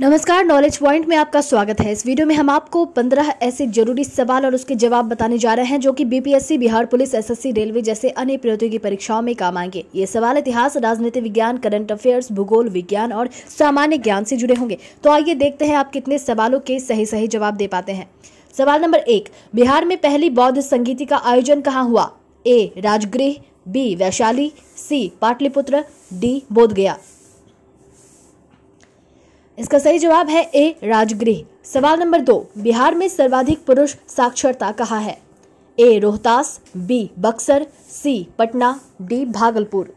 नमस्कार knowledge point में आपका स्वागत है इस वीडियो में हम आपको 15 ऐसे जरूरी सवाल और उसके जवाब बताने जा रहे हैं जो कि BPSC Bihar police SSC railway जैसे अन्य प्रतियोगी परीक्षाओं में काम आएंगे ये सवाल इतिहास राजनीति विज्ञान करंट अफेयर्स भूगोल विज्ञान और सामान्य ज्ञान से जुड़े होंगे तो आइए देखते हैं आप कितने सवालों के सही सही जवाब दे पाते हैं सवाल नंबर एक बिहार में पहली बौद्ध संगीति का आयोजन कहाँ हुआ A Rajgriha B Vaishali C Pataliputra D Bodhgaya इसका सही जवाब है ए राजगृह सवाल नंबर दो बिहार में सर्वाधिक पुरुष साक्षरता कहा है A Rohtas B Buxar C Patna D Bhagalpur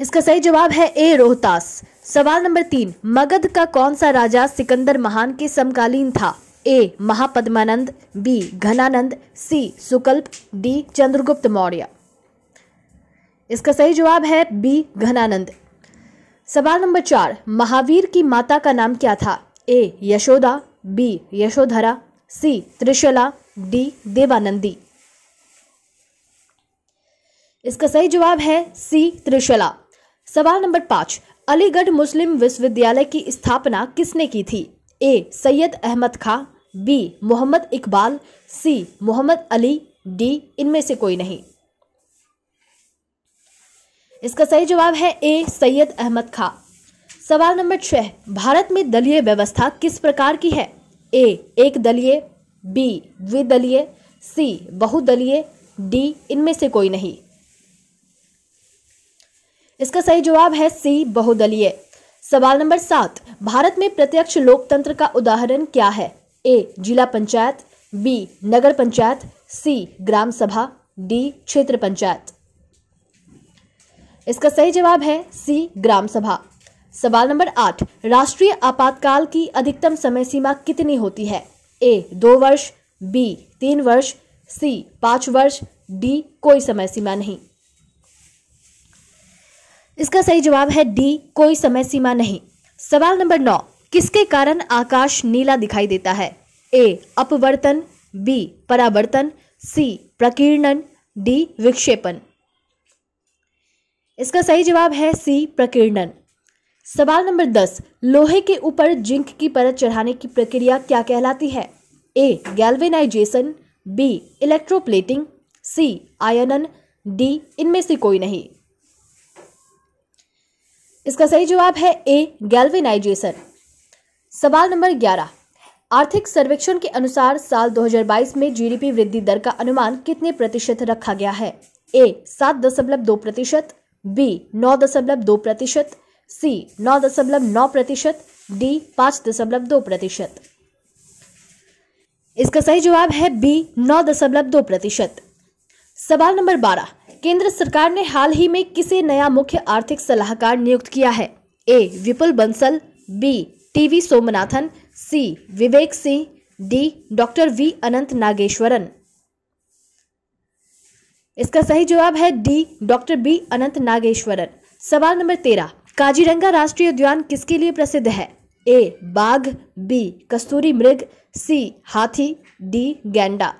इसका सही जवाब है ए रोहतास सवाल नंबर तीन मगध का कौन सा राजा सिकंदर महान के समकालीन था A Mahapadmananda B Ghanananda C Sukalpa D Chandragupta Maurya इसका सही जवाब है बी घनानंद सवाल नंबर चार महावीर की माता का नाम क्या था A Yashoda B Yashodhara C Trishala D Devanandi इसका सही जवाब है सी त्रिशला सवाल नंबर पांच अलीगढ़ मुस्लिम विश्वविद्यालय की स्थापना किसने की थी A Syed Ahmad Khan B Mohammad Iqbal C Mohammad Ali D इनमें से कोई नहीं इसका सही जवाब है ए सैयद अहमद खां सवाल नंबर छः भारत में दलीय व्यवस्था किस प्रकार की है ए एक दलीय बी द्विदलीय सी बहुदलीय डी इनमें से कोई नहीं इसका सही जवाब है सी बहुदलीय सवाल नंबर सात भारत में प्रत्यक्ष लोकतंत्र का उदाहरण क्या है ए जिला पंचायत बी नगर पंचायत सी ग्राम सभा डी क्षेत्र पंचायत इसका सही जवाब है सी ग्राम सभा सवाल नंबर आठ राष्ट्रीय आपातकाल की अधिकतम समय सीमा कितनी होती है ए दो वर्ष बी तीन वर्ष सी पांच वर्ष डी कोई समय सीमा नहीं इसका सही जवाब है डी कोई समय सीमा नहीं सवाल नंबर नौ किसके कारण आकाश नीला दिखाई देता है ए अपवर्तन बी परावर्तन सी प्रकीर्णन डी विक्षेपण इसका सही जवाब है सी प्रकीर्णन सवाल नंबर दस लोहे के ऊपर जिंक की परत चढ़ाने की प्रक्रिया क्या कहलाती है A galvanization B electroplating C आयनन डी इनमें से कोई नहीं इसका सही जवाब है ए गैल्वेनाइजेशन सवाल नंबर ग्यारह आर्थिक सर्वेक्षण के अनुसार साल 2022 में जीडीपी वृद्धि दर का अनुमान कितने प्रतिशत रखा गया है ए सात दशमलव दो प्रतिशत बी नौ दशमलव दो प्रतिशत सी नौ दशमलव नौ प्रतिशत डी पांच दशमलव दो प्रतिशत इसका सही जवाब है बी नौ दशमलव दो प्रतिशत सवाल नंबर बारह केंद्र सरकार ने हाल ही में किसे नया मुख्य आर्थिक सलाहकार नियुक्त किया है A Vipul Bansal B T V Somanathan C Vivek Singh D doctor V Anant Nageswaran इसका सही जवाब है D doctor B Anant Nageswaran सवाल नंबर तेरह काजीरंगा राष्ट्रीय उद्यान किसके लिए प्रसिद्ध है ए बाघ बी कस्तूरी मृग सी हाथी डी गैंडा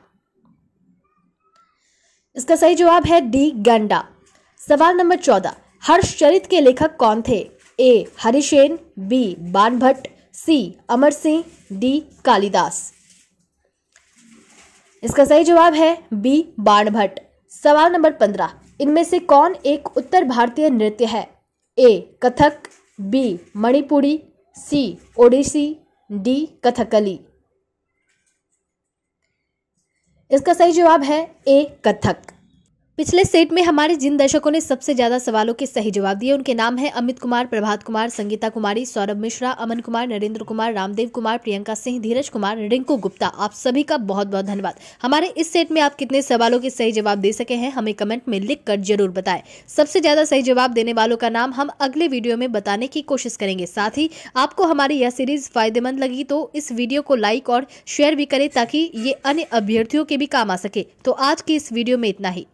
इसका सही जवाब है डी गैंडा सवाल नंबर चौदह हर्षचरित के लेखक कौन थे A Harishena B Banabhatta C Amar Singh D Kalidasa इसका सही जवाब है बी बाणभट्ट सवाल नंबर पंद्रह इनमें से कौन एक उत्तर भारतीय नृत्य है A Kathak B Manipuri C Odissi D Kathakali इसका सही जवाब है ए कथक पिछले सेट में हमारे जिन दर्शकों ने सबसे ज्यादा सवालों के सही जवाब दिए उनके नाम है अमित कुमार प्रभात कुमार संगीता कुमारी सौरभ मिश्रा अमन कुमार नरेंद्र कुमार रामदेव कुमार प्रियंका सिंह धीरज कुमार रिंकू गुप्ता आप सभी का बहुत बहुत धन्यवाद हमारे इस सेट में आप कितने सवालों के सही जवाब दे सके हैं हमें कमेंट में लिख कर जरूर बताए सबसे ज्यादा सही जवाब देने वालों का नाम हम अगले वीडियो में बताने की कोशिश करेंगे साथ ही आपको हमारी यह सीरीज फायदेमंद लगी तो इस वीडियो को लाइक और शेयर भी करें ताकि ये अन्य अभ्यर्थियों के भी काम आ सके तो आज की इस वीडियो में इतना ही